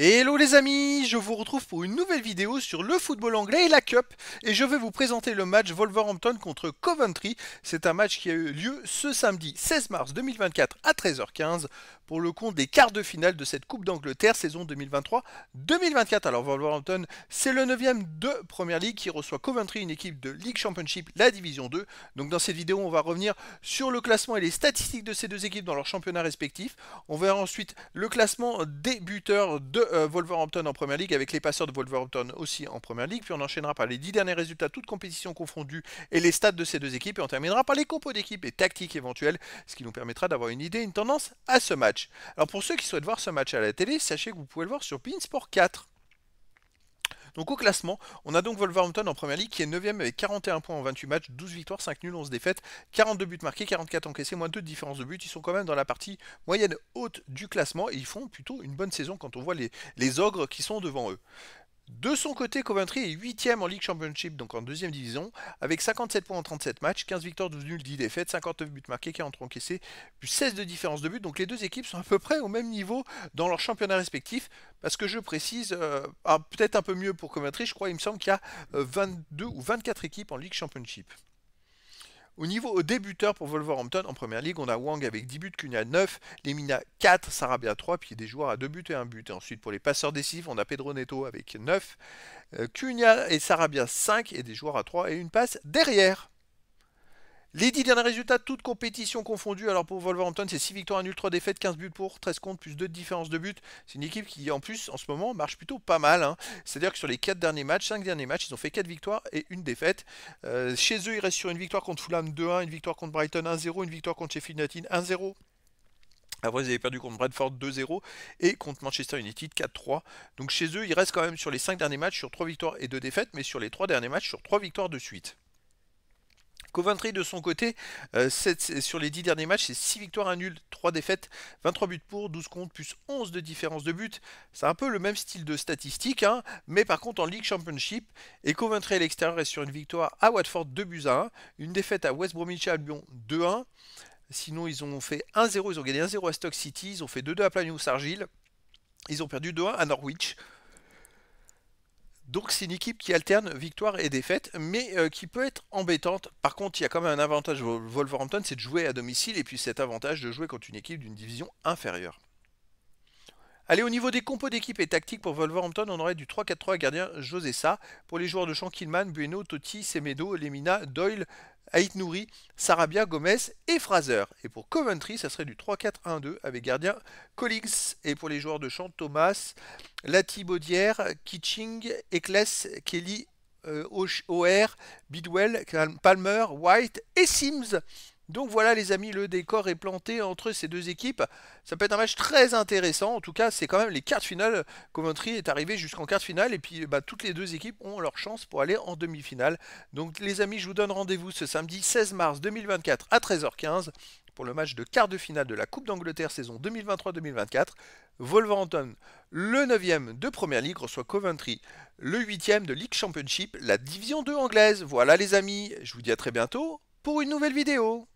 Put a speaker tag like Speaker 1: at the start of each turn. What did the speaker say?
Speaker 1: Hello les amis, je vous retrouve pour une nouvelle vidéo sur le football anglais et la Cup et je vais vous présenter le match Wolverhampton contre Coventry. C'est un match qui a eu lieu ce samedi 16 mars 2024 à 13h15 pour le compte des quarts de finale de cette Coupe d'Angleterre saison 2023-2024. Alors Wolverhampton, c'est le 9ème de Première League qui reçoit Coventry, une équipe de League Championship, la Division 2. Donc dans cette vidéo, on va revenir sur le classement et les statistiques de ces deux équipes dans leurs championnats respectifs. On verra ensuite le classement des buteurs de euh, Wolverhampton en Première League avec les passeurs de Wolverhampton aussi en Première League. Puis on enchaînera par les 10 derniers résultats, toutes compétitions confondues et les stats de ces deux équipes. Et on terminera par les compos d'équipe et tactiques éventuelles, ce qui nous permettra d'avoir une idée, une tendance à ce match. Alors pour ceux qui souhaitent voir ce match à la télé, sachez que vous pouvez le voir sur Sport 4. Donc au classement, on a donc Wolverhampton en première ligue qui est 9ème avec 41 points en 28 matchs, 12 victoires, 5 nuls, 11 défaites, 42 buts marqués, 44 encaissés, moins 2 de différence de buts Ils sont quand même dans la partie moyenne haute du classement et ils font plutôt une bonne saison quand on voit les ogres qui sont devant eux. De son côté, Coventry est 8 en League Championship, donc en deuxième division, avec 57 points en 37 matchs, 15 victoires, 12 nuls, 10 défaites, 59 buts marqués, 43 encaissés, plus 16 de différence de buts. Donc les deux équipes sont à peu près au même niveau dans leur championnat respectif. Parce que je précise, euh, ah, peut-être un peu mieux pour Coventry, je crois, il me semble qu'il y a 22 euh, ou 24 équipes en League Championship. Au niveau aux débuteurs pour Wolverhampton, en première ligue, on a Wang avec 10 buts, Cunha 9, Lemina 4, Sarabia 3, puis des joueurs à 2 buts et 1 but. Et ensuite, pour les passeurs décisifs, on a Pedro Neto avec 9, Cunha euh, et Sarabia 5, et des joueurs à 3 et une passe derrière. Les 10 derniers résultats, toutes compétitions confondues. Alors pour Wolverhampton, c'est 6 victoires, 1 nul, 3 défaites, 15 buts pour, 13 comptes, plus 2 de différence de but. C'est une équipe qui, en plus, en ce moment, marche plutôt pas mal. Hein. C'est-à-dire que sur les 4 derniers matchs, 5 derniers matchs, ils ont fait 4 victoires et 1 défaite. Euh, chez eux, ils restent sur une victoire contre Fulham 2-1, une victoire contre Brighton 1-0, une victoire contre Sheffield United 1-0. Après, ils avaient perdu contre Bradford 2-0 et contre Manchester United 4-3. Donc chez eux, ils restent quand même sur les 5 derniers matchs sur 3 victoires et 2 défaites, mais sur les 3 derniers matchs sur 3 victoires de suite. Coventry de son côté, euh, sur les 10 derniers matchs, c'est 6 victoires, 1 nul, 3 défaites, 23 buts pour, 12 comptes, plus 11 de différence de but. C'est un peu le même style de statistique, hein, mais par contre en League Championship, et Coventry à l'extérieur est sur une victoire à Watford 2 buts à 1, une défaite à West Bromwich Albion 2-1. Sinon, ils ont fait 1-0, ils ont gagné 1-0 à Stock City, ils ont fait 2-2 à ou Argyle, ils ont perdu 2-1 à Norwich. Donc c'est une équipe qui alterne victoire et défaite, mais euh, qui peut être embêtante. Par contre, il y a quand même un avantage Wolverhampton, c'est de jouer à domicile, et puis cet avantage de jouer contre une équipe d'une division inférieure. Allez, au niveau des compos d'équipe et tactique pour Wolverhampton, on aurait du 3-4-3 gardien José Sa. Pour les joueurs de champ, Killman, Bueno, Totti, Semedo, Lemina, Doyle, Aït Nouri, Sarabia, Gomez et Fraser. Et pour Coventry, ça serait du 3-4-1-2 avec gardien Colligs Et pour les joueurs de chant, Thomas, Baudière, Kitching, Eccles, Kelly, euh, Bidwell, Palmer, White et Sims. Donc voilà les amis, le décor est planté entre ces deux équipes. Ça peut être un match très intéressant. En tout cas, c'est quand même les quarts de finale. Coventry est arrivé jusqu'en quart de finale. Et puis bah, toutes les deux équipes ont leur chance pour aller en demi-finale. Donc les amis, je vous donne rendez-vous ce samedi 16 mars 2024 à 13h15 pour le match de quart de finale de la Coupe d'Angleterre saison 2023-2024. Wolverhampton, le 9e de Première Ligue, reçoit Coventry, le 8e de League Championship, la Division 2 anglaise. Voilà les amis, je vous dis à très bientôt pour une nouvelle vidéo.